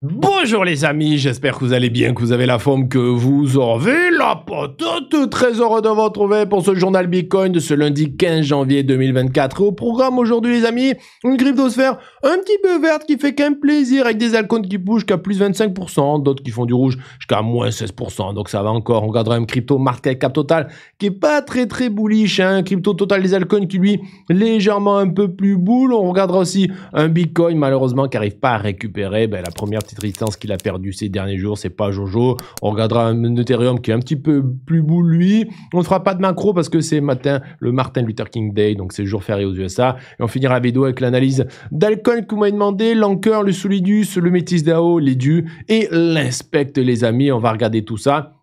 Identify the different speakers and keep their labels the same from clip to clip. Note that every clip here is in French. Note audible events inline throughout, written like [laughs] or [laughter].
Speaker 1: Bonjour les amis, j'espère que vous allez bien, que vous avez la forme que vous avez, la tout très heureux de vous retrouver pour ce journal Bitcoin de ce lundi 15 janvier 2024. au programme aujourd'hui les amis, une cryptosphère un petit peu verte qui fait qu'un plaisir avec des alcônes qui bougent qu'à plus 25%, d'autres qui font du rouge jusqu'à moins 16%, donc ça va encore. On regardera une crypto market cap total qui est pas très très bullish, hein. un crypto total des alcools qui lui légèrement un peu plus boule. On regardera aussi un Bitcoin malheureusement qui arrive pas à récupérer ben, la première petite résistance qu'il a perdu ces derniers jours, c'est pas Jojo. On regardera un Ethereum qui est un petit peu plus beau lui. On ne fera pas de macro parce que c'est matin, le Martin Luther King Day, donc c'est jour férié aux USA. Et on finira vidéo avec l'analyse d'alcool que vous m'avez demandé, l'Anker, le Solidus, le Métis DAO, les dûs et l'Inspect les amis. On va regarder tout ça.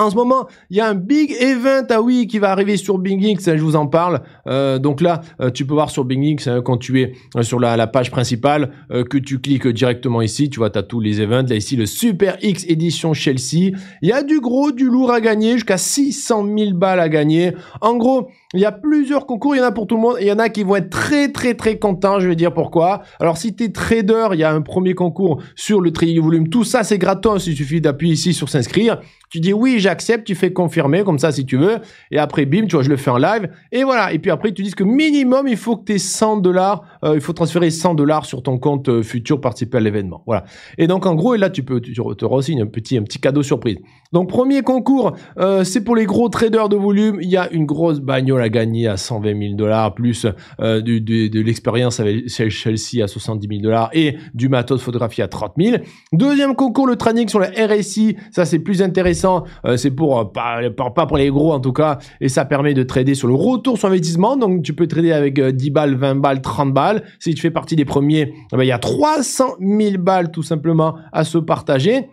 Speaker 1: En ce moment, il y a un big event, à ah oui, qui va arriver sur BingX, je vous en parle. Euh, donc là, euh, tu peux voir sur BingX, hein, quand tu es euh, sur la, page principale, que tu cliques directement ici, tu vois, tu as tous les events. Là, ici, le Super X édition Chelsea. Il y a du gros, du lourd à gagner, jusqu'à 600 000 balles à gagner. En gros, il y a plusieurs concours, il y en a pour tout le monde, il y en a qui vont être très très très contents, je vais dire pourquoi. Alors si tu es trader, il y a un premier concours sur le trading volume, tout ça c'est gratos, il suffit d'appuyer ici sur s'inscrire. Tu dis oui, j'accepte, tu fais confirmer comme ça si tu veux. Et après, bim, tu vois, je le fais en live. Et voilà. Et puis après, tu dis que minimum, il faut que tu aies 100 dollars. Euh, il faut transférer 100 dollars sur ton compte euh, futur participer à l'événement. Voilà. Et donc, en gros, et là, tu peux, te tu re un petit, un petit cadeau surprise. Donc, premier concours, euh, c'est pour les gros traders de volume. Il y a une grosse bagnole à gagner à 120 000 dollars, plus de, l'expérience avec Chelsea à 70 000 dollars et du matos de photographie à 30 000. Deuxième concours, le training sur la RSI. Ça, c'est plus intéressant euh, c'est pour, euh, pas, pour, les gros en tout cas. Et ça permet de trader sur le retour sur investissement. Donc tu peux trader avec 10 euh, balles, 20 balles, 30 balles. Si tu fais partie des premiers, eh ben, il y a 300 000 balles tout simplement à se partager.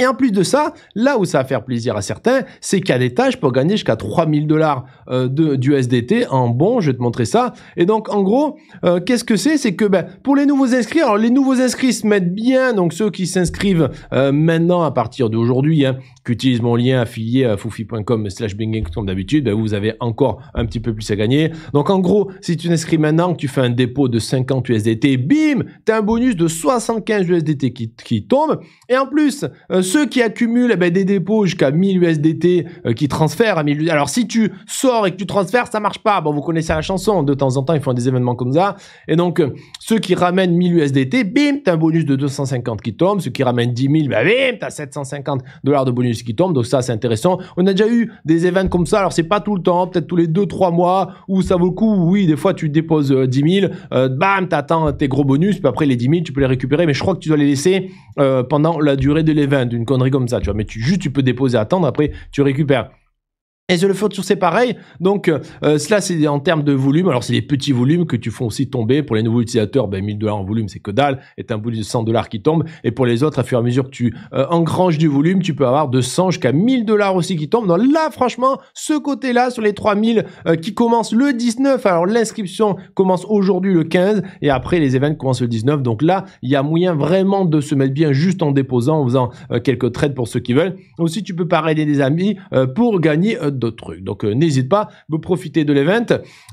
Speaker 1: Et en plus de ça, là où ça va faire plaisir à certains, c'est qu'à l'étage je peux gagner jusqu'à 3000 dollars euh, du d'USDT en bon, je vais te montrer ça. Et donc, en gros, euh, qu'est-ce que c'est C'est que ben, pour les nouveaux inscrits, alors les nouveaux inscrits se mettent bien, donc ceux qui s'inscrivent euh, maintenant à partir d'aujourd'hui, hein, qui utilisent mon lien affilié à foufi.com slash comme d'habitude, ben, vous avez encore un petit peu plus à gagner. Donc, en gros, si tu t'inscris maintenant, que tu fais un dépôt de 50 USDT, bim, tu as un bonus de 75 USDT qui, tombe. Et en plus, ceux qui accumulent eh ben, des dépôts jusqu'à 1000 USDT euh, qui transfèrent à 1000 Alors si tu sors et que tu transfères, ça marche pas. Bon, vous connaissez la chanson, de temps en temps, ils font des événements comme ça. Et donc, euh, ceux qui ramènent 1000 USDT, bim, t'as un bonus de 250 qui tombe. Ceux qui ramènent 10 000, ben, bim, t'as 750 dollars de bonus qui tombe. Donc ça, c'est intéressant. On a déjà eu des événements comme ça. Alors c'est pas tout le temps, peut-être tous les 2-3 mois où ça vaut le coup. Oui, des fois, tu déposes 10 euh, 000, bam, t'attends tes gros bonus, puis après les 10 000, tu peux les récupérer. Mais je crois que tu dois les laisser pendant la durée de l'événement d'une connerie comme ça, tu vois. Mais tu, juste, tu peux déposer, attendre, après, tu récupères. Et sur le futur, c'est pareil. Donc, euh, euh, cela, c'est en termes de volume. Alors, c'est les petits volumes que tu fais aussi tomber. Pour les nouveaux utilisateurs, ben, 1000 dollars en volume, c'est que dalle. Et un bout de 100 dollars qui tombe. Et pour les autres, à fur et à mesure que tu euh, engranges du volume, tu peux avoir de 100 jusqu'à 1000 dollars aussi qui tombent. Donc là, franchement, ce côté-là, sur les 3000 qui commence le 19. Alors, l'inscription commence aujourd'hui le 15. Et après, les événements commencent le 19. Donc là, il y a moyen vraiment de se mettre bien juste en déposant, en faisant quelques trades pour ceux qui veulent. Aussi, tu peux parrainer des amis pour gagner d'autres trucs. Donc euh, n'hésite pas, vous profitez de l'event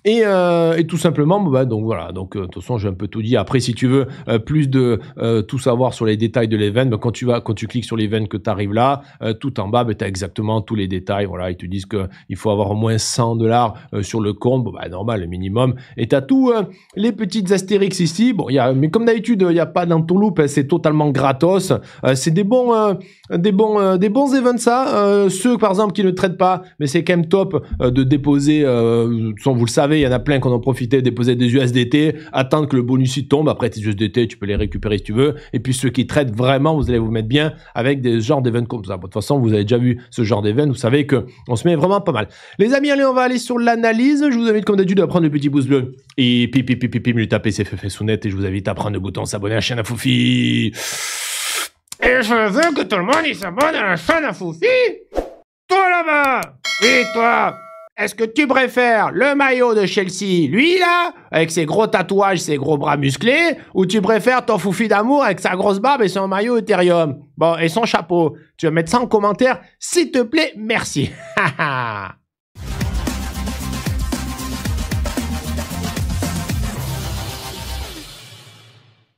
Speaker 1: et, euh, et, tout simplement, bah, donc voilà. Donc euh, de toute façon, j'ai un peu tout dit. Après, si tu veux plus de tout savoir sur les détails de l'event, bah, quand tu vas, quand tu cliques sur l'event que tu arrives là, tout en bas, bah, tu as exactement tous les détails. Voilà, ils te disent qu'il faut avoir au moins 100 dollars sur le compte, bah, normal, le minimum. Et tu as tous les petites astérix ici. Bon, y a, mais comme d'habitude, il n'y a pas ton hein, c'est totalement gratos. c'est des bons, des bons, des bons events, ça. ceux, par exemple, qui ne traitent pas, mais c'est quand même top euh, de déposer, euh, vous le savez, il y en a plein qu'on en profité, déposer des USDT, attendre que le bonus y tombe. Après, tes USDT, tu peux les récupérer si tu veux. Et puis ceux qui traitent vraiment, vous allez vous mettre bien avec des genres d'événements comme ça. de toute façon, vous avez déjà vu ce genre d'événements, Vous savez que on se met vraiment pas mal. Les amis, allez, on va aller sur l'analyse. Je vous invite comme d'habitude à prendre le petit pouce bleu et pipi pipi pipi, me taper, c'est fait, fait Et je vous invite à prendre le bouton s'abonner à la chaîne à Et je veux que tout le monde s'abonne à la chaîne à toi là-bas Oui, toi est-ce que tu préfères le maillot de Chelsea, lui là, avec ses gros tatouages, ses gros bras musclés, ou tu préfères ton foufi d'amour avec sa grosse barbe et son maillot Ethereum Bon, et son chapeau. Tu vas mettre ça en commentaire, s'il te plaît, merci. [laughs]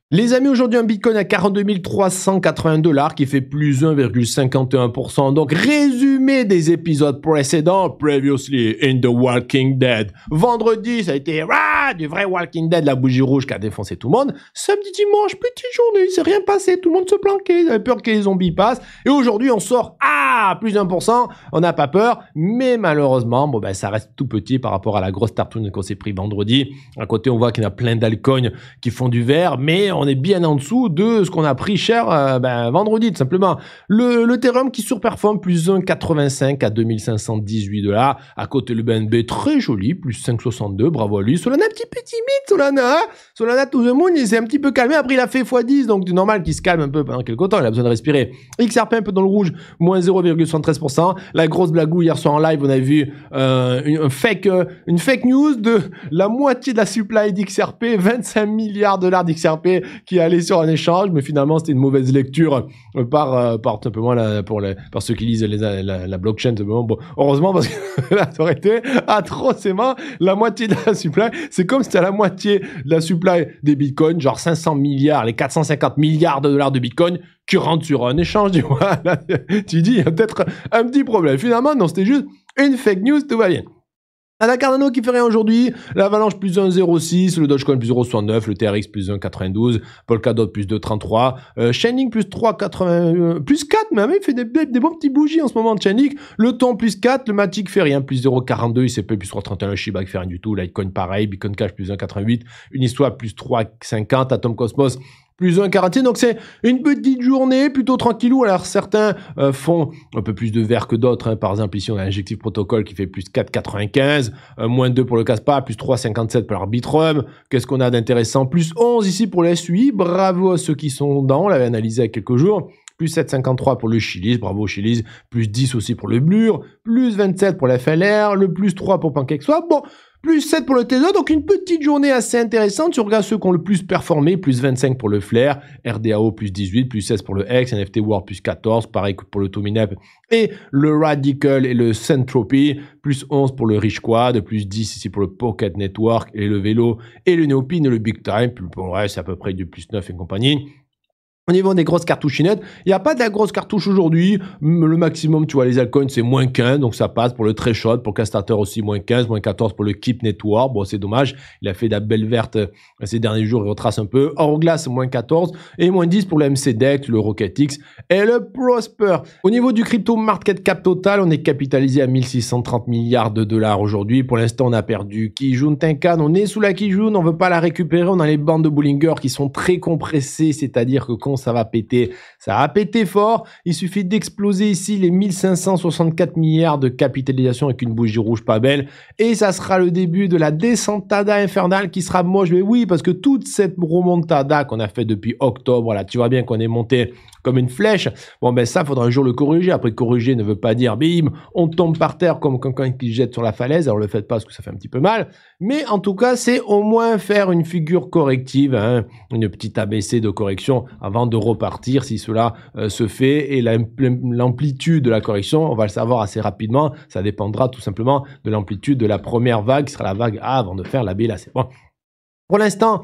Speaker 1: Les amis, aujourd'hui un Bitcoin à 42 380 dollars qui fait plus 1,51%. Donc résumé des épisodes précédents, previously in the Walking Dead. Vendredi, ça a été ah, du vrai Walking Dead, la bougie rouge qui a défoncé tout le monde. Samedi, dimanche, petite journée, il s'est rien passé, tout le monde se planquait, il avait peur que les zombies passent. Et aujourd'hui, on sort ah plus 1%, on n'a pas peur, mais malheureusement, bon ben ça reste tout petit par rapport à la grosse tartoune qu'on s'est pris vendredi. À côté, on voit qu'il y a plein d'alcools qui font du vert, mais on est bien en dessous de ce qu'on a pris cher euh, ben, vendredi, tout simplement. Le, le qui surperforme, plus 1,85 à 2518 dollars. À côté, le BNB, très joli, plus 5,62, bravo à lui. Solana, petit peu timide, Solana. Hein. Solana, tout le monde, il s'est un petit peu calmé. Après, il a fait x10, donc c'est normal qu'il se calme un peu pendant quelques temps, il a besoin de respirer. XRP un peu dans le rouge, moins 0,73%. La grosse blague hier soir en live, on a vu euh, une, fake, euh, une fake news de la moitié de la supply d'XRP, 25 milliards de dollars d'XRP qui allait sur un échange, mais finalement c'était une mauvaise lecture euh, par, euh, par peu moins pour les, ceux qui lisent la, blockchain. heureusement parce que là, ça aurait été atrocement la moitié de la supply. C'est comme si as la moitié de la supply des bitcoins, genre 500 milliards, les 450 milliards de dollars de bitcoins qui rentrent sur un échange, tu [laughs] tu dis, il y a peut-être un petit problème. Finalement, non, c'était juste une fake news, tout va bien la Cardano qui fait rien aujourd'hui, l'Avalanche plus 1,06, le Dogecoin plus 0,69, le TRX plus 1,92, Polkadot plus 2,33, euh, Chainlink plus 3,80, euh, plus 4, mais il fait des, des, bons petits bougies en ce moment de Chainlink, le Ton plus 4, le Matic fait rien, plus 0,42, ICP plus 3,31, le Shiba qui fait rien du tout, Litecoin pareil, Bitcoin Cash plus 1,88, Uniswap plus 3,50, Atom Cosmos plus un karaté. Donc c'est une petite journée plutôt tranquillou. Alors certains euh, font un peu plus de verre que d'autres. Hein. Par exemple, ici on a l'injectif protocole qui fait plus 4,95, euh, moins 2 pour le casse-pas, plus 3,57 pour l'arbitrum. Qu'est-ce qu'on a d'intéressant Plus 11 ici pour l'SUI. Bravo à ceux qui sont dans. On l'avait analysé il y a quelques jours plus 7,53 pour le Chili's, bravo Chili's, plus 10 aussi pour le Blur, plus 27 pour la FLR, le plus 3 pour Pancake Swap. Bon, plus 7 pour le Tesla, donc une petite journée assez intéressante. Tu regardes ceux qui ont le plus performé, plus 25 pour le Flair, RDAO plus 18, plus 16 pour le Hex, NFT World plus 14, pareil pour le Tominep et le Radical et le Centropy, plus 11 pour le Rich Quad, plus 10 ici pour le Pocket Network et le vélo et le Neopin et le Big Time, c'est à peu près du plus 9 et compagnie. Au niveau des grosses cartouchinettes, il n'y a pas de la grosse cartouche aujourd'hui. Le maximum, tu vois, les altcoins, c'est moins 15, donc ça passe pour le très chaud, pour Castater aussi, moins 15, moins 14 pour le Keep Network. Bon, c'est dommage, il a fait de la belle verte euh, ces derniers jours, il retrace un peu. Horoglass moins 14, et moins 10 pour le Deck, le RocketX et le Prosper. Au niveau du crypto market cap total, on est capitalisé à 1630 milliards de dollars aujourd'hui. Pour l'instant, on a perdu Kijun Tenkan, on est sous la Kijun, on veut pas la récupérer, on a les bandes de Bollinger qui sont très compressées, c'est-à-dire que ça va péter. Ça va péter fort. Il suffit d'exploser ici les 1564 milliards de capitalisation avec une bougie rouge pas belle. Et ça sera le début de la descente descentada infernale qui sera moche. Mais oui, parce que toute cette remontada qu'on a fait depuis octobre, là, tu vois bien qu'on est monté comme une flèche. Bon, ben ça, faudra un jour le corriger. Après, corriger ne veut pas dire bim, on tombe par terre comme quelqu'un qui jette sur la falaise. Alors, le faites pas parce que ça fait un petit peu mal. Mais en tout cas, c'est au moins faire une figure corrective, hein. une petite ABC de correction avant de repartir si cela euh, se fait. Et l'amplitude de la correction, on va le savoir assez rapidement. Ça dépendra tout simplement de l'amplitude de la première vague, qui sera la vague A avant de faire la B, là, c'est bon. Pour l'instant,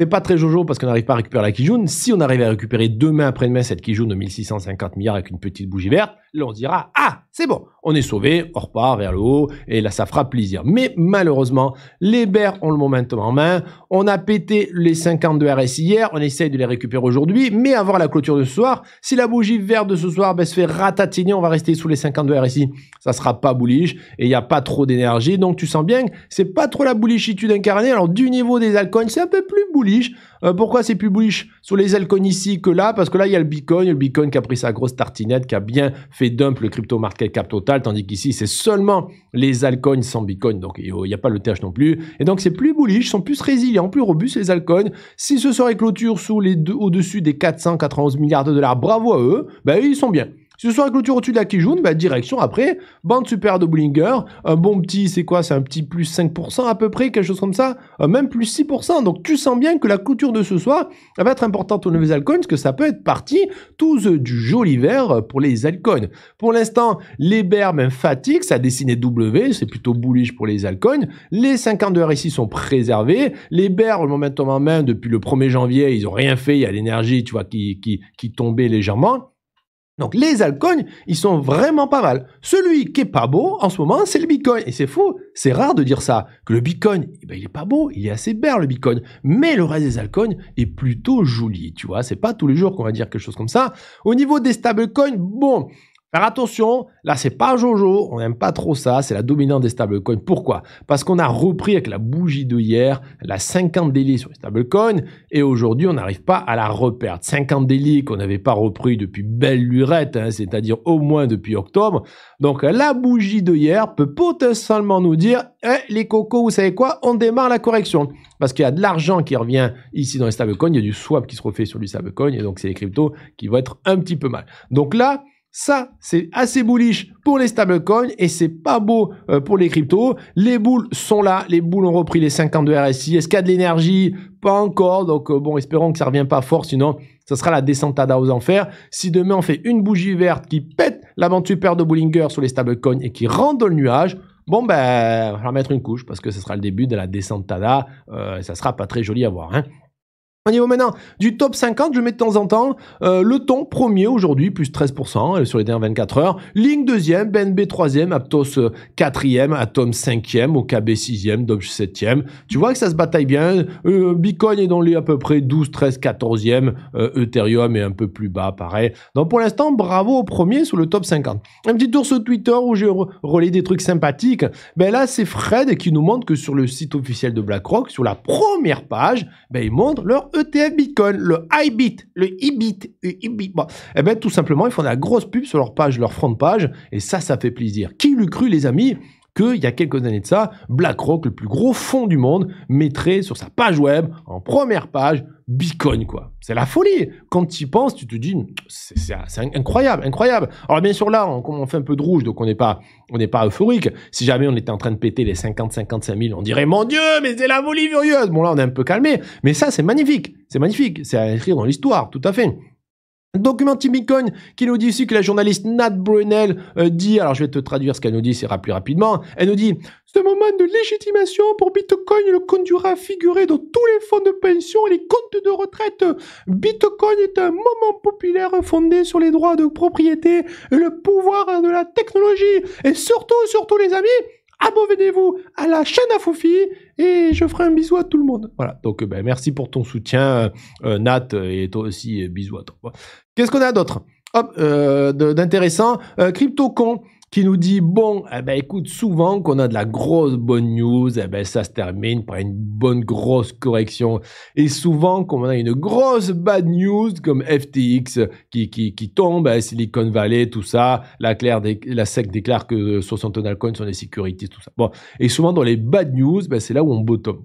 Speaker 1: c'est pas très jojo parce qu'on n'arrive pas à récupérer la Kijun. Si on arrivait à récupérer demain après-demain cette Kijun de 1650 milliards avec une petite bougie verte, on dira Ah, c'est bon, on est sauvé, on repart vers le haut, et là, ça fera plaisir. Mais malheureusement, les Bears ont le momentum en main. On a pété les 52 RSI hier, on essaye de les récupérer aujourd'hui, mais avoir la clôture de ce soir, si la bougie verte de ce soir ben, se fait ratatiner, on va rester sous les 52 RSI, ça sera pas bullish, et il n'y a pas trop d'énergie, donc tu sens bien que c'est pas trop la bullishitude incarnée. Alors, du niveau des altcoins, c'est un peu plus bullish. Euh, pourquoi c'est plus bullish sur les altcoins ici que là Parce que là, il y a le Bitcoin, le Bitcoin qui a pris sa grosse tartinette, qui a bien fait dump le crypto market cap total, tandis qu'ici, c'est seulement les altcoins sans Bitcoin, donc il n'y a pas le TH non plus. Et donc, c'est plus bullish, sont plus résilients, plus robustes les altcoins. Si ce serait clôture sous les deux, au-dessus des 491 milliards de dollars, bravo à eux, ben, ils sont bien. Si ce soir la clôture au-dessus de la Kijun, bah, direction après, bande super de Bollinger, un bon petit, c'est quoi, c'est un petit plus 5% à peu près, quelque chose comme ça, même plus 6%. Donc tu sens bien que la clôture de ce soir, va être importante aux nouvelles alcools parce que ça peut être partie tous du joli vert pour les altcoins. Pour l'instant, les bears, même fatigue, ça a dessiné W, c'est plutôt bullish pour les alcools. Les heures ici sont préservés. Les bears, le momentum en main, depuis le 1er janvier, ils n'ont rien fait, il y a l'énergie, tu vois, qui, qui, qui tombait légèrement. Donc les altcoins, ils sont vraiment pas mal. Celui qui est pas beau en ce moment, c'est le Bitcoin. Et c'est fou, c'est rare de dire ça. Que le Bitcoin, eh ben, il est pas beau, il est assez bert le Bitcoin. Mais le reste des altcoins est plutôt joli, tu vois. C'est pas tous les jours qu'on va dire quelque chose comme ça. Au niveau des stablecoins, bon, alors attention, là c'est pas Jojo, on n'aime pas trop ça, c'est la dominante des stablecoins. Pourquoi Parce qu'on a repris avec la bougie de hier la 50 délits sur les stablecoins et aujourd'hui on n'arrive pas à la reperdre. 50 délits qu'on n'avait pas repris depuis belle lurette, hein, c'est-à-dire au moins depuis octobre. Donc la bougie de hier peut potentiellement nous dire eh, les cocos, vous savez quoi On démarre la correction. Parce qu'il y a de l'argent qui revient ici dans les stablecoins, il y a du swap qui se refait sur les stablecoins et donc c'est les cryptos qui vont être un petit peu mal. Donc là, ça, c'est assez bullish pour les stablecoins et c'est pas beau euh, pour les cryptos. Les boules sont là, les boules ont repris les 50 de RSI. Est-ce qu'il y a de l'énergie Pas encore. Donc euh, bon, espérons que ça revient pas fort, sinon ça sera la descente TADA aux enfers. Si demain on fait une bougie verte qui pète la bande de Bullinger sur les stablecoins et qui rentre dans le nuage, Bon, ben, on va mettre une couche parce que ce sera le début de la descente TADA, Euh, ça sera pas très joli à voir. Hein. Au niveau maintenant du top 50, je mets de temps en temps euh, le ton premier aujourd'hui, plus 13% euh, sur les dernières 24 heures. Link deuxième, BNB troisième, Aptos euh, quatrième, Atom cinquième, OKB sixième, Doge septième. Tu vois que ça se bataille bien. Bitcoin est dans les à peu près 12, 13, 14e. Ethereum est un peu plus bas, pareil. Donc pour l'instant, bravo au premier sur le top 50. Un petit tour sur Twitter où j'ai relayé des trucs sympathiques. Ben là, c'est Fred qui nous montre que sur le site officiel de BlackRock, sur la première page, ben, ils montrent leur ETF Bitcoin, le iBit, le iBit, iBit. eh ben tout simplement, ils font de la grosse pub sur leur page, leur front page, et ça, ça fait plaisir. Qui l'eût cru, les amis qu'il y a quelques années de ça, BlackRock, le plus gros fonds du monde, mettrait sur sa page web, en première page, Bitcoin, quoi. C'est la folie. Quand tu y penses, tu te dis, c'est incroyable, incroyable. Alors bien sûr, là, on, fait un peu de rouge, donc on n'est pas, on n'est pas euphorique. Si jamais on était en train de péter les 50, 55 000, on dirait, mon Dieu, mais c'est la folie furieuse. Bon, là, on est un peu calmé. Mais ça, c'est magnifique. C'est magnifique. C'est à écrire dans l'histoire, tout à fait. Document Bitcoin qui nous dit aussi que la journaliste Nat Brunel euh, dit, alors je vais te traduire ce qu'elle nous dit, c'est plus rapidement, elle nous dit « Ce moment de légitimation pour Bitcoin le conduira à figurer dans tous les fonds de pension et les comptes de retraite. Bitcoin est un moment populaire fondé sur les droits de propriété et le pouvoir de la technologie. Et surtout, surtout les amis, abonnez-vous à la chaîne à et je ferai un bisou à tout le monde. Voilà, donc euh, ben, merci pour ton soutien, euh, Nat, et toi aussi, bisou bisous à toi. Qu'est-ce qu'on a d'autre Hop, euh, d'intéressant. Euh, CryptoCon qui nous dit bon, eh ben, écoute, souvent qu'on a de la grosse bonne news, eh ben, ça se termine par une bonne grosse correction. Et souvent qu'on a une grosse bad news comme FTX qui, tombe, hein, Silicon Valley, tout ça, la, claire la SEC déclare que 60 coins sont des securities, tout ça. Bon, et souvent dans les bad news, ben, c'est là où on bottom.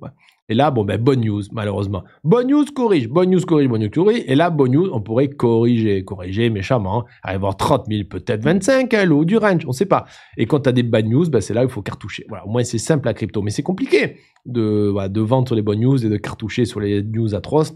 Speaker 1: Et là, bon, ben, bonne news, malheureusement. Bonne news, corrige, bonne news, corrige, bonne news, corrige. Et là, bonne news, on pourrait corriger, corriger méchamment, hein. aller voir 30 000, peut-être 25, hein, du range, on ne sait pas. Et quand tu as des bad news, ben, c'est là où il faut cartoucher. Voilà, au moins, c'est simple à crypto, mais c'est compliqué de, de vendre sur les bonnes news et de cartoucher sur les news atroces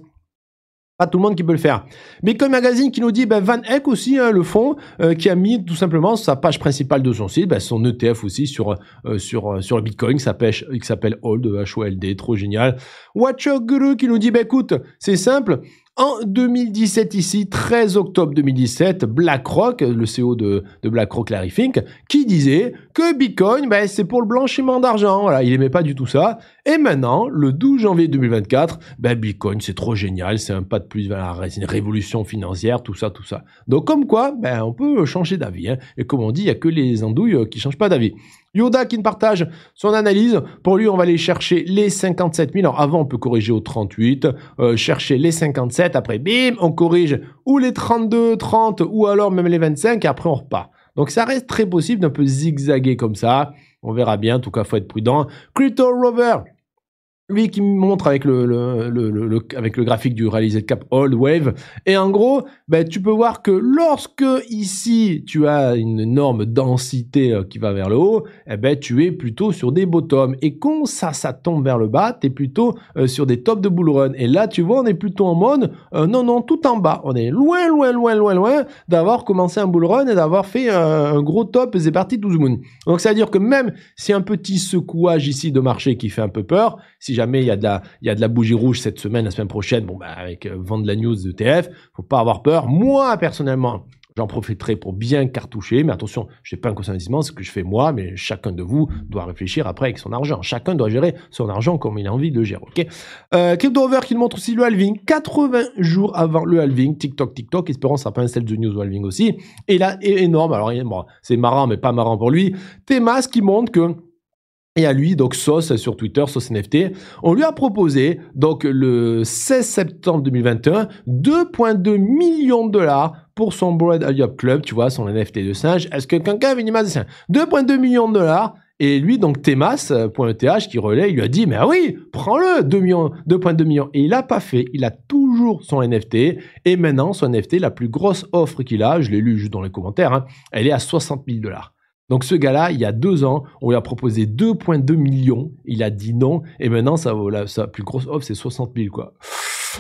Speaker 1: tout le monde qui peut le faire. Mais comme magazine qui nous dit, ben, Van Eck aussi, hein, le fond, euh, qui a mis tout simplement sa page principale de son site, ben, son ETF aussi sur, euh, sur, euh, sur le Bitcoin qui s'appelle Hold, H-O-L-D, trop génial. Up Guru qui nous dit, ben écoute, c'est simple, en 2017 ici, 13 octobre 2017, BlackRock, le CEO de, de BlackRock, Larry Fink, qui disait que Bitcoin, ben, c'est pour le blanchiment d'argent. Voilà, il aimait pas du tout ça. Et maintenant, le 12 janvier 2024, ben Bitcoin, c'est trop génial, c'est un pas de plus vers la révolution financière, tout ça, tout ça. Donc comme quoi, ben, on peut euh, changer d'avis. Hein. Et comme on dit, il n'y a que les andouilles euh, qui changent pas d'avis. Yoda qui ne partage son analyse. Pour lui, on va aller chercher les 57 000. Alors avant, on peut corriger au 38, euh, chercher les 57. Après, bim, on corrige ou les 32, 30 ou alors même les 25 et après on repart. Donc ça reste très possible d'un peu zigzaguer comme ça. On verra bien. En tout cas, faut être prudent. Crypto Rover lui qui me montre avec le, avec le graphique du réalisé de Cap Old Wave. Et en gros, ben tu peux voir que lorsque ici tu as une énorme densité euh, qui va vers le haut, eh ben, tu es plutôt sur des bottoms. Et quand ça, ça tombe vers le bas, tu es plutôt euh, sur des tops de bull run. Et là, tu vois, on est plutôt en mode euh, non, non, tout en bas. On est loin, loin, loin, loin, loin d'avoir commencé un bull run et d'avoir fait un gros top et c'est parti 12 moon. Donc ça veut dire que même si un petit secouage ici de marché qui fait un peu peur, si il y, a de la, il y a de la bougie rouge cette semaine, la semaine prochaine, bon, bah, avec euh, vendre la news de e TF, faut pas avoir peur. Moi, personnellement, j'en profiterai pour bien cartoucher, mais attention, je n'ai pas un conseil c'est ce que je fais moi, mais chacun de vous doit réfléchir après avec son argent. Chacun doit gérer son argent comme il a envie de le gérer, ok euh, qui Over qui montre aussi le halving, 80 jours avant le halving, TikTok, TikTok, espérons ça pas un celle de news au halving aussi. Et là, est énorme, alors c'est marrant, mais pas marrant pour lui, Temas qui montre que et à lui, donc Sos sur Twitter, Sos NFT, on lui a proposé, donc le 16 septembre 2021, 2,2 millions de dollars pour son Broad Ape Club, tu vois, son NFT de singe. Est-ce que quelqu'un avait une image de singe 2,2 millions de dollars. Et lui, donc Temas.eth qui relaie, il lui a dit, mais ah oui, prends-le, 2,2 millions, Et il n'a pas fait, il a toujours son NFT. Et maintenant, son NFT, la plus grosse offre qu'il a, je l'ai lu juste dans les commentaires, hein, elle est à 60 000 dollars. Donc ce gars-là, il y a deux ans, on lui a proposé 2,2 millions, il a dit non, et maintenant, sa ça, plus grosse offre, c'est 60 000, quoi.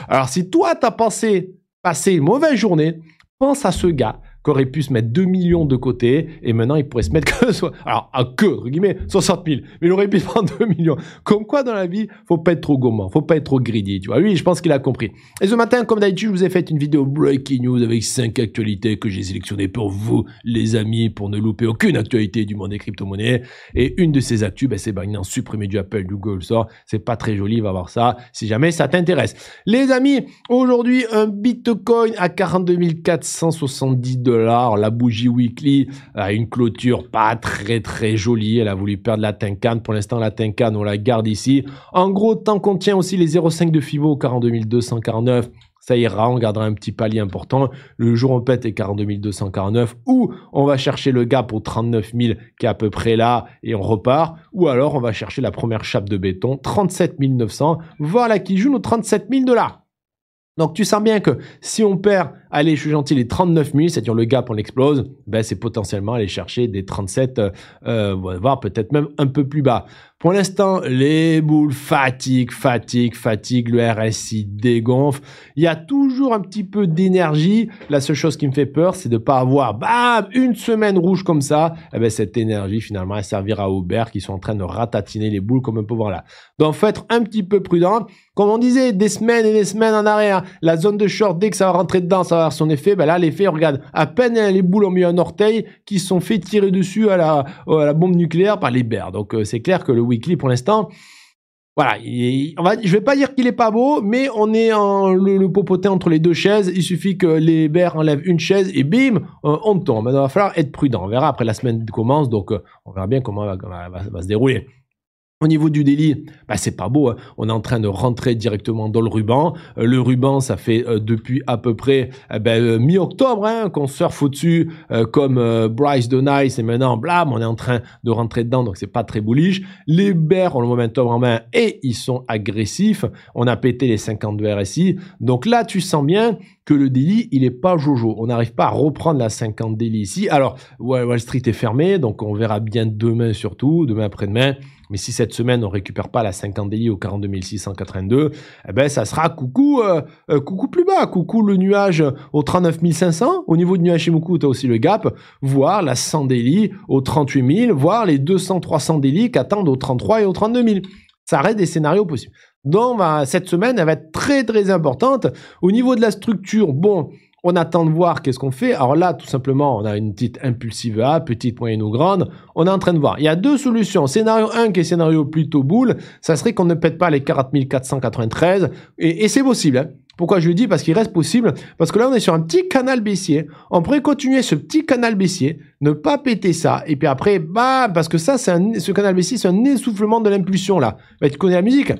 Speaker 1: Alors si toi, tu as pensé passer une mauvaise journée, pense à ce gars qu'aurait pu se mettre 2 millions de côté, et maintenant il pourrait se mettre que, alors, à que, guillemets, 60 000, mais il aurait pu [laughs] prendre 2 millions. Comme quoi, dans la vie, faut pas être trop gourmand, faut pas être trop greedy, tu vois. Lui, je pense qu'il a compris. Et ce matin, comme d'habitude, je vous ai fait une vidéo breaking news avec 5 actualités que j'ai sélectionnées pour vous, les amis, pour ne louper aucune actualité du monde des crypto-monnaies. Et une de ces actus, ben, c'est Binance supprimé du Apple, du Google Store. C'est pas très joli, va voir ça si jamais ça t'intéresse. Les amis, aujourd'hui, un Bitcoin à 42 470 la bougie weekly, a une clôture pas très très jolie. Elle a voulu perdre la Tinkan. Pour l'instant, la Tinkan, on la garde ici. En gros, tant qu'on tient aussi les 0,5 de FIBO, 42 249, ça ira, on gardera un petit palier important. Le jour on pète est 42 249 ou on va chercher le gap au 39 000 qui est à peu près là et on repart ou alors on va chercher la première chape de béton 37 900. Voilà qui joue nos 37 000 dollars. Donc tu sens bien que si on perd Allez, je suis gentil, les 39 000, c'est-à-dire le gap, on l'explose, ben, c'est potentiellement aller chercher des 37, euh, euh, voire peut-être même un peu plus bas. Pour l'instant, les boules fatiguent, fatiguent, fatiguent. le RSI dégonfle. Il y a toujours un petit peu d'énergie. La seule chose qui me fait peur, c'est de ne pas avoir une semaine rouge comme ça. Eh ben, cette énergie, finalement, elle servira à Aubert qui sont en train de ratatiner les boules comme un pauvre là. Donc, faut être un petit peu prudent. Comme on disait, des semaines et des semaines en arrière, la zone de short, dès que ça va rentrer dedans, ça va son effet, ben là, l'effet, regarde, à peine hein, les boules ont mis un orteil qui sont fait tirer dessus à la, euh, bombe nucléaire par les bears. Donc, euh, c'est clair que le weekly, pour l'instant, voilà, je vais pas dire qu'il est pas beau, mais on est en, le, pot entre les deux chaises. Il suffit que les bears enlèvent une chaise et bim, euh, on tombe. Maintenant, il va falloir être prudent. On verra après la semaine commence, donc on verra bien comment ça va se dérouler. Au niveau du délit, bah c'est pas beau. Hein. On est en train de rentrer directement dans le ruban. Euh, le ruban, ça fait euh, depuis à peu près eh ben, euh, mi-octobre hein, qu'on surfe au-dessus, comme Bryce de Nice. Et maintenant, blam, on est en train de rentrer dedans. Donc, c'est pas très bullish. Les bears ont le momentum en main et ils sont agressifs. On a pété les 52 RSI. Donc là, tu sens bien que le délit, il est pas jojo. On n'arrive pas à reprendre la 50 délit ici. Alors, Wall Street est fermé. Donc, on verra bien demain surtout, demain après-demain mais si cette semaine, on récupère pas la 50 délits au 42 682, eh ben, ça sera coucou, euh, euh, coucou plus bas, coucou le nuage au 39 500. Au niveau du nuage Shimoku, tu as aussi le gap, voire la 100 délits au 38 000, voire les 200-300 qui qu'attendent au 33 et au 32 000. Ça reste des scénarios possibles. Donc, cette semaine, elle va être très très importante. Au niveau de la structure, bon, on attend de voir qu'est-ce qu'on fait. Alors là, tout simplement, on a une petite impulsive A, petite, moyenne ou grande. On est en train de voir. Il y a deux solutions. Scénario 1, qui est scénario plutôt boule, ça serait qu'on ne pète pas les 40 Et, c'est possible. Hein. Pourquoi je le dis Parce qu'il reste possible. Parce que là, on est sur un petit canal baissier. On pourrait continuer ce petit canal baissier, ne pas péter ça. Et puis après, bah, parce que ça, c'est ce canal baissier, c'est un essoufflement de l'impulsion là. Bah, tu connais la musique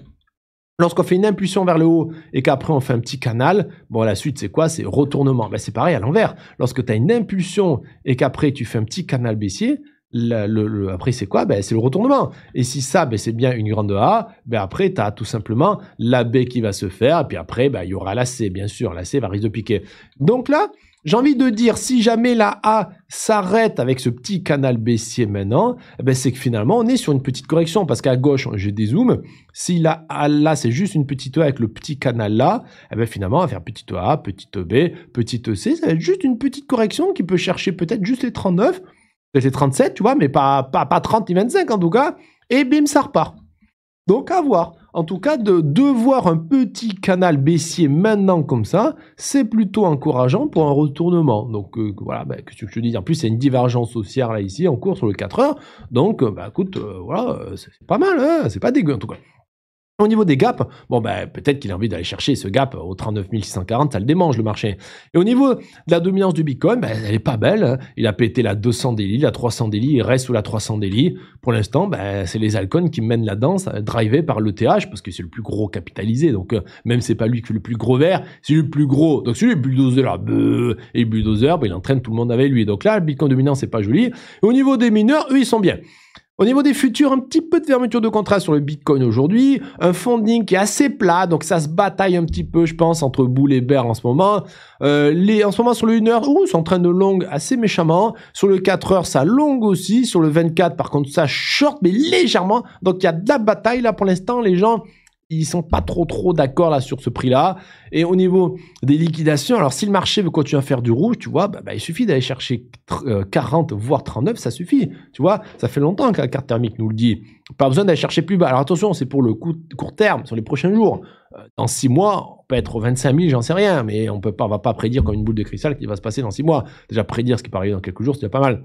Speaker 1: Lorsqu'on fait une impulsion vers le haut et qu'après on fait un petit canal, bon, la suite c'est quoi C'est retournement. Ben, c'est pareil à l'envers. Lorsque tu as une impulsion et qu'après tu fais un petit canal baissier, le, après, c'est quoi ben, C'est le retournement. Et si ça, ben, c'est bien une grande A, ben, après, tu as tout simplement la B qui va se faire, et puis après, ben, il y aura la C, bien sûr. La C va risque de piquer. Donc là, j'ai envie de dire, si jamais la A s'arrête avec ce petit canal baissier maintenant, eh ben, c'est que finalement on est sur une petite correction parce qu'à gauche j'ai des zooms. Si la A là c'est juste une petite O e avec le petit canal là, eh ben, finalement on va faire petite A, petite B, petite C, ça va être juste une petite correction qui peut chercher peut-être juste les 39, les 37, tu vois, mais pas, pas, pas 30 ni 25 en tout cas, et bim ça repart. Donc à voir. En tout cas, de, voir un petit canal baissier maintenant comme ça, c'est plutôt encourageant pour un retournement. Donc euh, voilà, bah, qu'est-ce que je te dis, en plus, c'est une divergence haussière là ici en cours sur le 4 heures. Donc euh, bah, écoute, euh, voilà, c'est pas mal, hein c'est pas dégueu en tout cas. Au niveau des gaps, bon ben, peut-être qu'il a envie d'aller chercher ce gap au 39 640, ça le démange le marché. Et au niveau de la dominance du Bitcoin, ben, elle est pas belle. Il a pété la 200 délits la 300 délits il reste sous la 300 délits Pour l'instant, ben, c'est les altcoins qui mènent la danse, euh, drivé par l'ETH, parce que c'est le plus gros capitalisé. Donc euh, même c'est pas lui qui est le plus gros vert, c'est le plus gros. Donc celui le bulldozer, là, ah, et bulldozer, ben, il entraîne tout le monde avec lui. Donc là, le Bitcoin dominant, c'est pas joli. au niveau des mineurs, eux, ils sont bien. Au niveau des futurs, un petit peu de fermeture de contrat sur le Bitcoin aujourd'hui, un funding qui est assez plat, donc ça se bataille un petit peu, je pense, entre boule et bear en ce moment. Euh, les, en ce moment, sur le 1h, ouh, c'est en train de longue assez méchamment. Sur le 4 heures, ça longue aussi. Sur le 24, par contre, ça short, mais légèrement. Donc il y a de la bataille là pour l'instant, les gens ils sont pas trop trop d'accord là sur ce prix-là. Et au niveau des liquidations, alors si le marché veut continuer à faire du rouge, tu vois, bah, bah il suffit d'aller chercher 40 euh, voire 39, ça suffit. Tu vois, ça fait longtemps que la carte thermique nous le dit. Pas besoin d'aller chercher plus bas. Alors attention, c'est pour le court terme, sur les prochains jours. Euh, dans 6 mois, on peut être 25 000, j'en sais rien, mais on peut pas, va pas prédire comme une boule de cristal qui va se passer dans 6 mois. Déjà prédire ce qui va arriver dans quelques jours, c'est déjà pas mal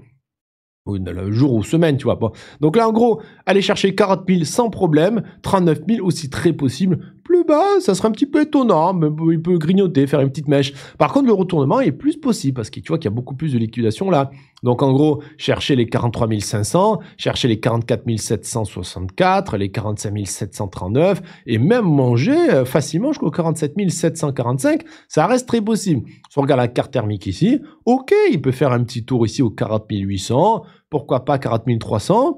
Speaker 1: jour ou semaine, tu vois. Bon. Donc là, en gros, aller chercher 40 000 sans problème, 39 000 aussi très possible. Plus bas, ça serait un petit peu étonnant, mais il peut grignoter, faire une petite mèche. Par contre, le retournement est plus possible parce que tu vois qu'il y a beaucoup plus de liquidation là. Donc en gros, chercher les 43 500, chercher les 44 764, les 45 739, et même manger euh, facilement jusqu'au 47 745, ça reste très possible. Si on regarde la carte thermique ici, ok, il peut faire un petit tour ici aux 40 800, pourquoi pas 40 300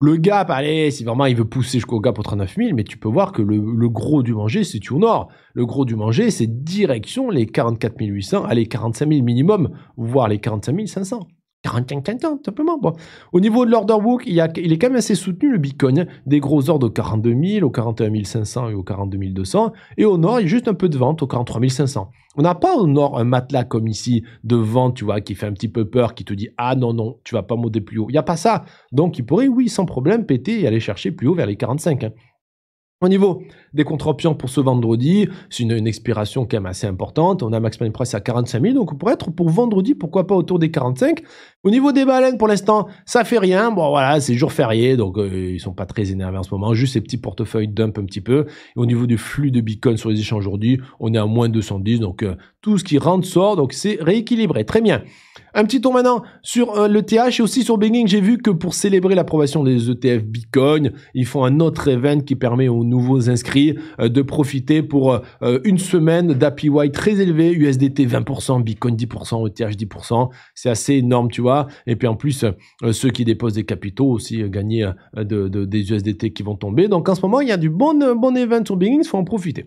Speaker 1: le gap, allez, si vraiment il veut pousser jusqu'au gap aux 39 000, mais tu peux voir que le, gros du manger c'est du nord. Le gros du manger, c'est direction les 44 800, les 45 000 minimum, voire les 45 500 simplement. Bon. Au niveau de l'order book, il, y est quand même assez soutenu le Bitcoin. Hein. Des gros ordres au 42 000, au 41 500 et au 42 200. Et au nord, il y a juste un peu de vente au 43 500. On n'a pas au nord un matelas comme ici de vente, tu vois, qui fait un petit peu peur, qui te dit Ah non, non, tu vas pas monter plus haut. Il n'y a pas ça. Donc il pourrait, oui, sans problème, péter et aller chercher plus haut vers les 45. Hein. Au niveau des contre options pour ce vendredi. C'est une, expiration quand même assez importante. On a maximum price à 45 000, donc on pourrait être pour vendredi, pourquoi pas autour des 45. Au niveau des baleines, pour l'instant, ça fait rien. Bon, voilà, c'est jour férié, donc ils euh, ils sont pas très énervés en ce moment. Juste ces petits portefeuilles dump un petit peu. Et au niveau du flux de Bitcoin sur les échanges aujourd'hui, on est à moins 210, donc euh, tout ce qui rentre sort, donc c'est rééquilibré. Très bien. Un petit tour maintenant sur euh, le TH et aussi sur Binging. J'ai vu que pour célébrer l'approbation des ETF Bitcoin, ils font un autre event qui permet aux nouveaux inscrits euh, de profiter pour euh, euh, une semaine d'APY très élevé, USDT 20%, Bitcoin 10%, ETH 10%. C'est assez énorme, tu vois. Et puis en plus, ceux qui déposent des capitaux aussi gagnent des USDT qui vont tomber. Donc en ce moment, il y a du bon, bon event sur Binance il faut en profiter.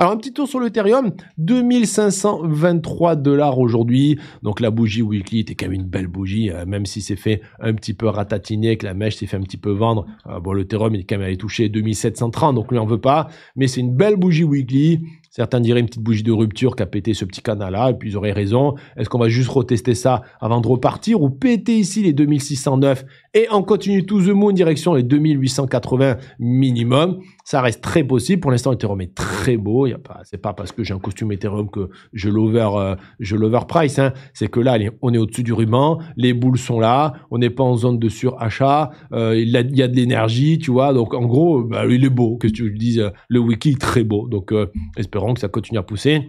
Speaker 1: Alors un petit tour sur l'Ethereum, 2523 dollars aujourd'hui. Donc la bougie weekly était quand même une belle bougie, euh, même si c'est fait un petit peu ratatiner, que la mèche s'est fait un petit peu vendre. Euh, bon, l'Ethereum est quand même allé toucher 2730, donc lui on veut pas. Mais c'est une belle bougie weekly. Certains diraient une petite bougie de rupture qui a pété ce petit canal-là, et puis ils auraient raison. Est-ce qu'on va juste retester ça avant de repartir ou péter ici les 2609 et on continue to the moon direction les 2880 minimum. Ça reste très possible. Pour l'instant, Ethereum est très beau. Ce n'est pas, c'est pas parce que j'ai un costume Ethereum que je l'over, euh, je l'overprice. Hein. C'est que là, on est au-dessus du ruban. Les boules sont là. On n'est pas en zone de surachat. Euh, il, y a de l'énergie, tu vois. Donc, en gros, bah, il est beau. Que tu dises, euh, le wiki est très beau. Donc, espérons que ça continue à pousser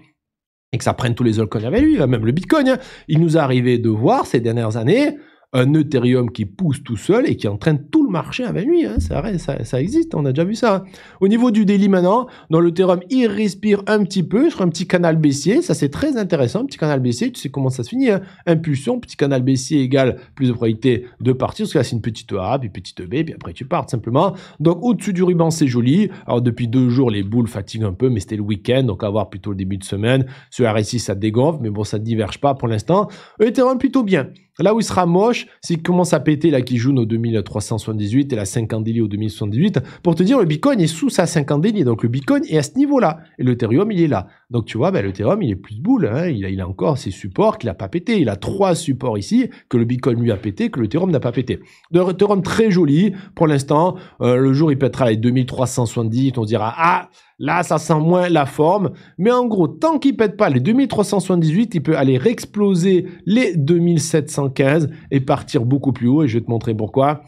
Speaker 1: et que ça prenne tous les altcoins avec lui, même le Bitcoin. Hein. Il nous est arrivé de voir ces dernières années un Ethereum qui pousse tout seul et qui entraîne tout le marché avec lui. Hein. Ça, ça, existe, on a déjà vu ça. Hein. Au niveau du daily maintenant, dans l'Ethereum, il respire un petit peu sur un petit canal baissier. Ça, c'est très intéressant. Petit canal baissier, tu sais comment ça se finit. Hein. Impulsion, petit canal baissier égale plus de probabilité de partir. Parce que là, c'est une petite A, puis petite B, puis après, tu pars simplement. Donc, au-dessus du ruban, c'est joli. Alors, depuis deux jours, les boules fatiguent un peu, mais c'était le week-end, donc à voir plutôt le début de semaine. Sur RSI, ça dégonfle, mais bon, ça ne diverge pas pour l'instant. Ethereum, plutôt bien. Là où il sera moche, c'est qu'il commence à péter la joue au 2378 et la 50 délit au 2078 pour te dire le Bitcoin est sous sa 50 délits. Donc le Bitcoin est à ce niveau-là. Et l'Ethereum, il est là. Donc tu vois, ben, l'Ethereum, il est plus de boule. Hein. Il, a, encore ses supports qu'il n'a pas pété. Il a trois supports ici que le Bitcoin lui a pété, que l'Ethereum n'a pas pété. L'Ethereum très joli pour l'instant. Euh, le jour, il pètera les 2370, On dira, ah, Là, ça sent moins la forme. Mais en gros, tant qu'il pète pas les 2378, il peut aller réexploser les 2715 et partir beaucoup plus haut. Et je vais te montrer pourquoi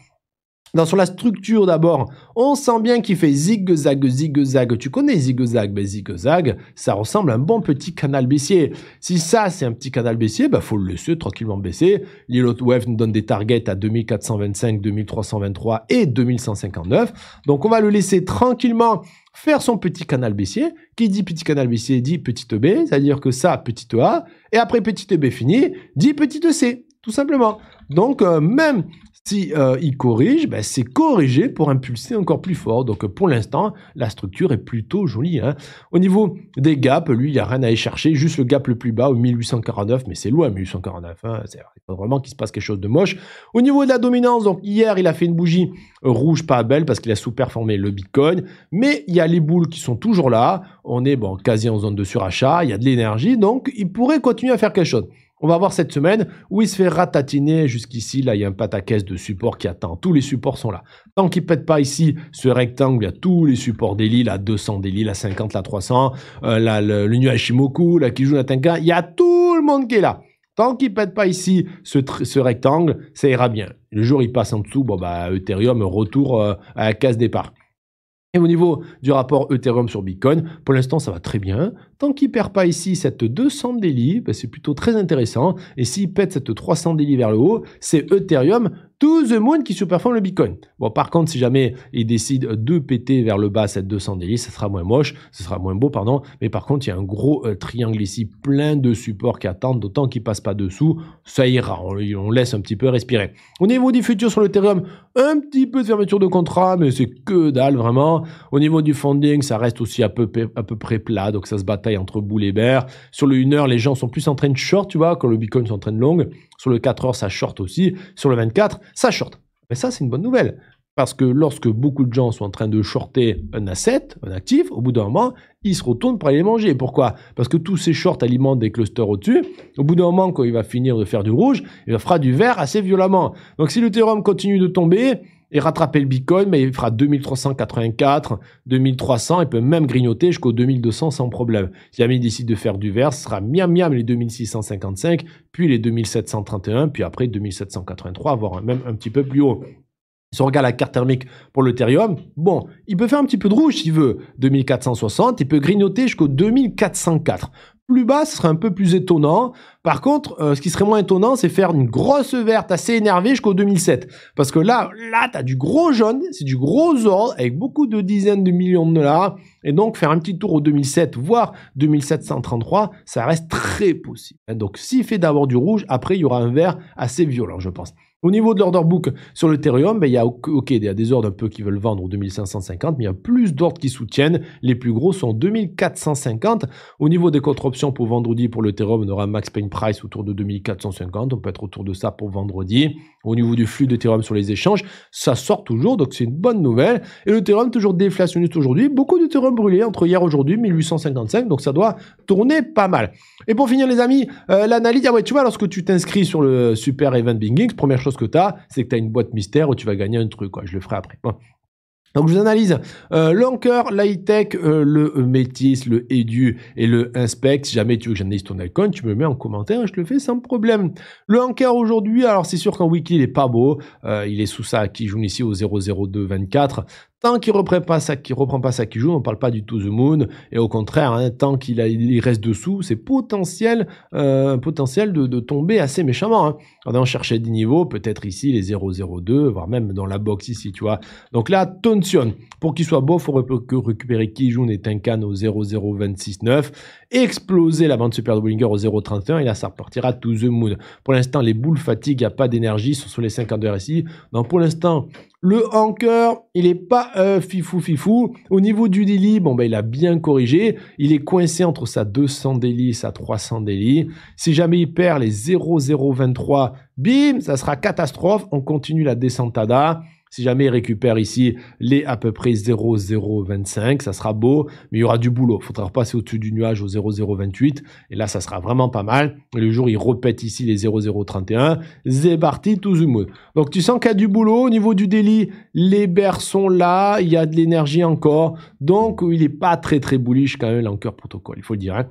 Speaker 1: sur la structure d'abord, on sent bien qu'il fait zig zigzag. zig Tu connais zigzag ben, zag ça ressemble à un bon petit canal baissier. Si ça, c'est un petit canal baissier, ben, faut le laisser tranquillement baisser. L'îlot Wave nous donne des targets à 2425, 2323 et 2159. Donc, on va le laisser tranquillement faire son petit canal baissier. Qui dit petit canal baissier dit petite B, c'est-à-dire que ça, petite A, et après petite B fini, dit petite C, tout simplement. Donc, euh, même si euh, il corrige, ben, c'est corrigé pour impulser encore plus fort. Donc pour l'instant, la structure est plutôt jolie. Hein. Au niveau des gaps, lui, il n'y a rien à aller chercher, juste le gap le plus bas au 1849, mais c'est loin 1849. Hein. C'est vraiment qu'il se passe quelque chose de moche. Au niveau de la dominance, donc hier, il a fait une bougie rouge pas belle parce qu'il a sous-performé le Bitcoin, mais il y a les boules qui sont toujours là. On est bon, quasi en zone de surachat, il y a de l'énergie, donc il pourrait continuer à faire quelque chose. On va voir cette semaine où il se fait ratatiner jusqu'ici. Là, il y a un pataquès de support qui attend. Tous les supports sont là. Tant qu'il pète pas ici, ce rectangle, il y a tous les supports d'Eli, la 200 d'Eli, la 50, la 300, euh, le, le Hashimoku, la Kiju Il y a tout le monde qui est là. Tant qu'il pète pas ici ce, rectangle, ça ira bien. Le jour il passe en dessous, bon bah Ethereum retour euh, à la case départ. Et au niveau du rapport Ethereum sur Bitcoin, pour l'instant, ça va très bien. Tant qu'il ne perd pas ici cette 200 délits ben, c'est plutôt très intéressant. Et s'il pète cette 300 délits vers le haut, c'est Ethereum tout le monde qui surperforme le Bitcoin. Bon, par contre, si jamais il décide de péter vers le bas cette 200 délits, ça sera moins moche, ce sera moins beau, pardon. Mais par contre, il y a un gros euh, triangle ici, plein de supports qui attendent, d'autant qu'il passe pas dessous. Ça ira, on, laisse un petit peu respirer. Au niveau du futur sur l'Ethereum, un petit peu de fermeture de contrat, mais c'est que dalle vraiment. Au niveau du funding, ça reste aussi à peu, près plat, donc ça se bataille entre boules et bear. Sur le 1 heure, les gens sont plus en train de short, tu vois, quand le Bitcoin s'entraîne en long. Sur le 4 heures, ça short aussi. Sur le 24, ça short. Mais ça, c'est une bonne nouvelle. Parce que lorsque beaucoup de gens sont en train de shorter un asset, un actif, au bout d'un moment, ils se retournent pour aller les manger. Pourquoi Parce que tous ces shorts alimentent des clusters au-dessus. Au bout d'un moment, quand il va finir de faire du rouge, il fera du vert assez violemment. Donc si le théorème continue de tomber, et rattraper le Bitcoin, mais il fera 2384, 2300, et peut même grignoter jusqu'au 2200 sans problème. Si jamais décide de faire du vert, ce sera miam miam les 2655, puis les 2731, puis après 2783, voire même un petit peu plus haut. Si on regarde la carte thermique pour l'Ethereum, bon, il peut faire un petit peu de rouge s'il veut. 2460, il peut grignoter jusqu'au 2404 plus bas, ce serait un peu plus étonnant. Par contre, euh, ce qui serait moins étonnant, c'est faire une grosse verte assez énervée jusqu'au 2007. Parce que là, là, as du gros jaune, c'est du gros or, avec beaucoup de dizaines de millions de dollars. Et donc, faire un petit tour au 2007, voire 2733, ça reste très possible. Donc, s'il fait d'abord du rouge, après, il y aura un vert assez violent, je pense. Au niveau de l'order book sur l'Ethereum, ben, il y a ok, il y a des ordres un peu qui veulent vendre au 2550, mais il y a plus d'ordres qui soutiennent. Les plus gros sont 2450. Au niveau des contre-options pour vendredi pour l'Ethereum, on aura un max pain price autour de 2450. On peut être autour de ça pour vendredi. Au niveau du flux de d'Ethereum sur les échanges, ça sort toujours, donc c'est une bonne nouvelle. Et l'Ethereum toujours déflationniste aujourd'hui. Beaucoup de d'Ethereum brûlé entre hier et aujourd'hui, 1855. Donc ça doit tourner pas mal. Et pour finir, les amis, euh, l'analyse. Ah ouais, tu vois, lorsque tu t'inscris sur le Super Event Bingings, première chose que tu as, c'est que tu as une boîte mystère où tu vas gagner un truc. Quoi. Je le ferai après. Donc je vous analyse euh, l'Anker, euh, le Métis, le Edu et le Inspect. Si jamais tu veux que j'analyse ton icon, tu me mets en commentaire, et je le fais sans problème. Le Anker aujourd'hui, alors c'est sûr qu'en wiki il est pas beau, euh, il est sous ça, qui joue ici au 00224. Tant qu'il ne reprend pas ça, qui reprend pas ça qui joue, on ne parle pas du tout the moon. Et au contraire, hein, tant qu'il il reste dessous, c'est potentiel, euh, potentiel de, tomber assez méchamment. On hein. va chercher cherchait des niveaux, peut-être ici les 0,02, voire même dans la box ici, tu vois. Donc là, tension. Pour qu'il soit beau, il faut récupérer qui joue n'est un can au 0,0269 exploser la bande super de au 0,31 et là ça repartira to the moon. Pour l'instant, les boules fatiguent, il n'y a pas d'énergie, sur les 52 RSI. Donc pour l'instant, le anchor, il n'est pas euh, fifou fifou. Au niveau du délit, bon ben il a bien corrigé. Il est coincé entre sa 200 délit et sa 300 délit. Si jamais il perd les 0,023, bim, ça sera catastrophe. On continue la descente tada. Si jamais il récupère ici les à peu près 0,025, ça sera beau, mais il y aura du boulot. Il faudra repasser au-dessus du nuage au 0,028. Et là, ça sera vraiment pas mal. le jour, il repète ici les 0,031. C'est parti, tout monde. Donc tu sens qu'il y a du boulot au niveau du délit. Les berceaux sont là, il y a de l'énergie encore. Donc il n'est pas très très bullish quand même cœur protocole, il faut le dire. Hein.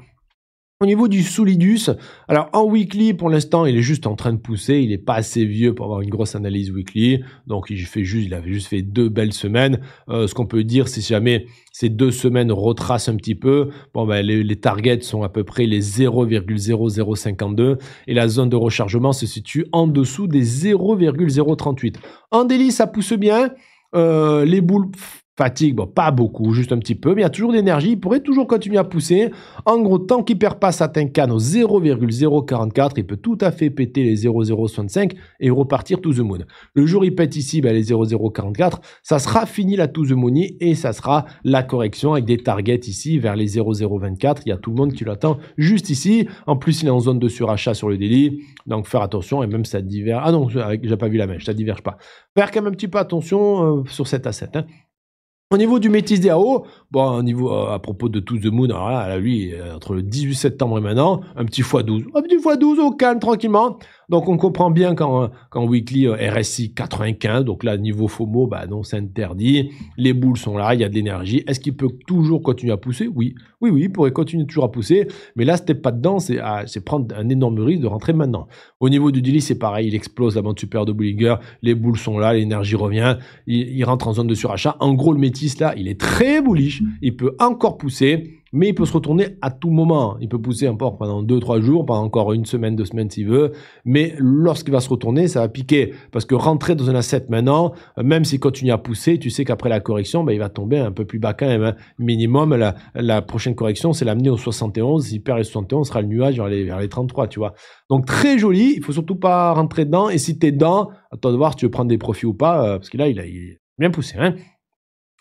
Speaker 1: Au niveau du Solidus, alors en weekly, pour l'instant, il est juste en train de pousser. Il n'est pas assez vieux pour avoir une grosse analyse weekly. Donc, il, fait juste, il avait juste fait deux belles semaines. Euh, ce qu'on peut dire, si jamais ces deux semaines retracent un petit peu. Bon, ben, les, targets sont à peu près les 0,0052 et la zone de rechargement se situe en dessous des 0,038. En délit ça pousse bien. Euh, les boules, Fatigue, bon, pas beaucoup, juste un petit peu, mais il y a toujours d'énergie, il pourrait toujours continuer à pousser. En gros, tant qu'il perd pas sa tincane au 0,044, il peut tout à fait péter les 0,065 et repartir to the moon. Le jour il pète ici ben, les 0,044, ça sera fini la to the money et ça sera la correction avec des targets ici vers les 0,024. Il y a tout le monde qui l'attend juste ici. En plus, il est en zone de surachat sur le délit, donc faire attention et même ça diverge. Ah non, j'ai pas vu la mèche, ça diverge pas. Faire quand même un petit peu attention euh, sur cet asset. Hein. Au niveau du Métis DAO, bon, au niveau, euh, à propos de To The Moon, alors là, lui, euh, entre le 18 septembre et maintenant, un petit x12. Un petit x12 au calme, tranquillement. Donc on comprend bien quand weekly euh, RSI 95, donc là niveau FOMO, bah non c'est interdit, les boules sont là, il y a de l'énergie. Est-ce qu'il peut toujours continuer à pousser Oui, oui, oui, il pourrait continuer toujours à pousser, mais là c'était pas dedans, ah, c'est, prendre un énorme risque de rentrer maintenant. Au niveau du daily c'est pareil, il explose la bande supérieure de Bollinger, les boules sont là, l'énergie revient, il, il rentre en zone de surachat. En gros le métis là, il est très bullish, il peut encore pousser mais il peut se retourner à tout moment. Il peut pousser un encore pendant 2-3 jours, pendant encore une semaine, deux semaines s'il veut, mais lorsqu'il va se retourner, ça va piquer. Parce que rentrer dans un asset maintenant, euh, même s'il continue à pousser, tu sais qu'après la correction, bah, il va tomber un peu plus bas quand même. Hein. Minimum, la, prochaine correction, c'est l'amener au 71. S'il perd les 71, ce sera le nuage vers les, 33, tu vois. Donc très joli, il faut surtout pas rentrer dedans. Et si tu es dedans, attends de voir si tu veux prendre des profits ou pas, euh, parce que là, il a, bien poussé. Hein.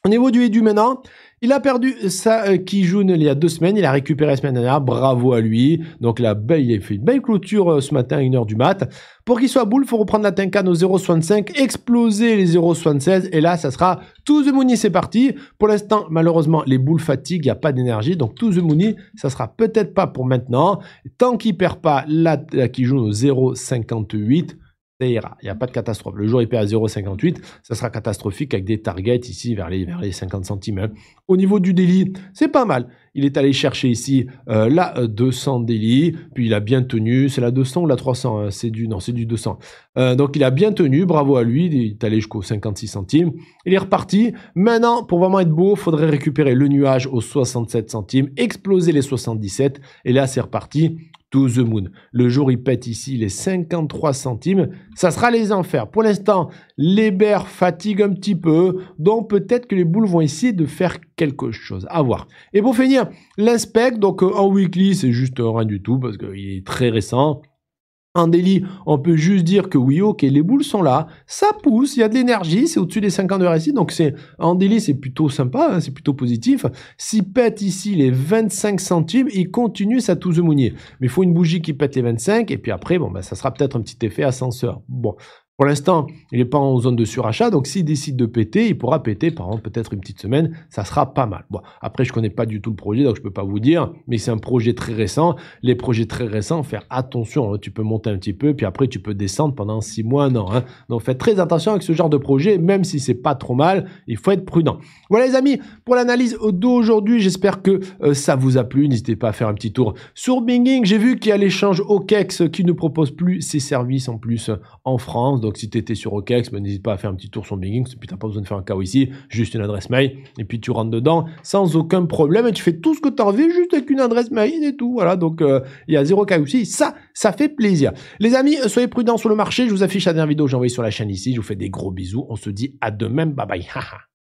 Speaker 1: Au niveau du Edu maintenant, il a perdu sa euh, Kijun il y a deux semaines, il a récupéré la semaine dernière, bravo à lui. Donc la il a fait une belle clôture euh, ce matin à 1h du mat. Pour qu'il soit boule, il faut reprendre la Tenkan au 0,65, exploser les 0,76 et là, ça sera tout the c'est parti. Pour l'instant, malheureusement, les boules fatiguent, il n'y a pas d'énergie, donc tout the ça sera peut-être pas pour maintenant. Tant qu'il perd pas la, la Kijun au 0,58, il n'y a pas de catastrophe. Le jour il perd à 0,58, ça sera catastrophique avec des targets ici vers les, vers les 50 centimes. Hein. Au niveau du délit, c'est pas mal. Il est allé chercher ici euh, la 200 euh, délit, puis il a bien tenu. C'est la 200 ou la 300 hein? C'est du non, c'est du 200. Euh, donc il a bien tenu, bravo à lui. Il est allé jusqu'au 56 centimes. Il est reparti. Maintenant, pour vraiment être beau, il faudrait récupérer le nuage aux 67 centimes, exploser les 77, et là c'est reparti To the moon. Le jour, il pète ici les 53 centimes. Ça sera les enfers. Pour l'instant, les bears fatiguent un petit peu. Donc, peut-être que les boules vont essayer de faire quelque chose. À voir. Et pour finir, l'inspect, donc euh, en weekly, c'est juste rien du tout parce qu'il est très récent. En délit, on peut juste dire que oui, ok, les boules sont là, ça pousse, il y a de l'énergie, c'est au-dessus des 50 de RSI, donc c'est en délit, c'est plutôt sympa, hein, c'est plutôt positif. S'il pète ici les 25 centimes, il continue sa touze mounier. Mais il faut une bougie qui pète les 25, et puis après, bon, ben ça sera peut-être un petit effet ascenseur. Bon, pour l'instant, il n'est pas en zone de surachat, donc s'il décide de péter, il pourra péter, par exemple, peut-être une petite semaine, ça sera pas mal. Bon, après, je connais pas du tout le projet, donc je peux pas vous dire, mais c'est un projet très récent. Les projets très récents, faire attention, hein, tu peux monter un petit peu, puis après, tu peux descendre pendant six mois, non. Hein. Donc faites très attention avec ce genre de projet, même si c'est pas trop mal, il faut être prudent. Voilà les amis, pour l'analyse d'aujourd'hui, j'espère que euh, ça vous a plu. N'hésitez pas à faire un petit tour sur Binging. J'ai vu qu'il y a l'échange OKEX qui ne propose plus ses services en plus en France. Donc, donc si tu étais sur OKEx, ben, n'hésite pas à faire un petit tour sur et puis tu n'as pas besoin de faire un KO ici, juste une adresse mail, et puis tu rentres dedans sans aucun problème, et tu fais tout ce que tu as envie, juste avec une adresse mail et tout. Voilà, donc euh, il y a zéro KO ici, ça, ça fait plaisir. Les amis, euh, soyez prudents sur le marché, je vous affiche la dernière vidéo que j'ai envoyée sur la chaîne ici, je vous fais des gros bisous, on se dit à demain, bye bye. [laughs]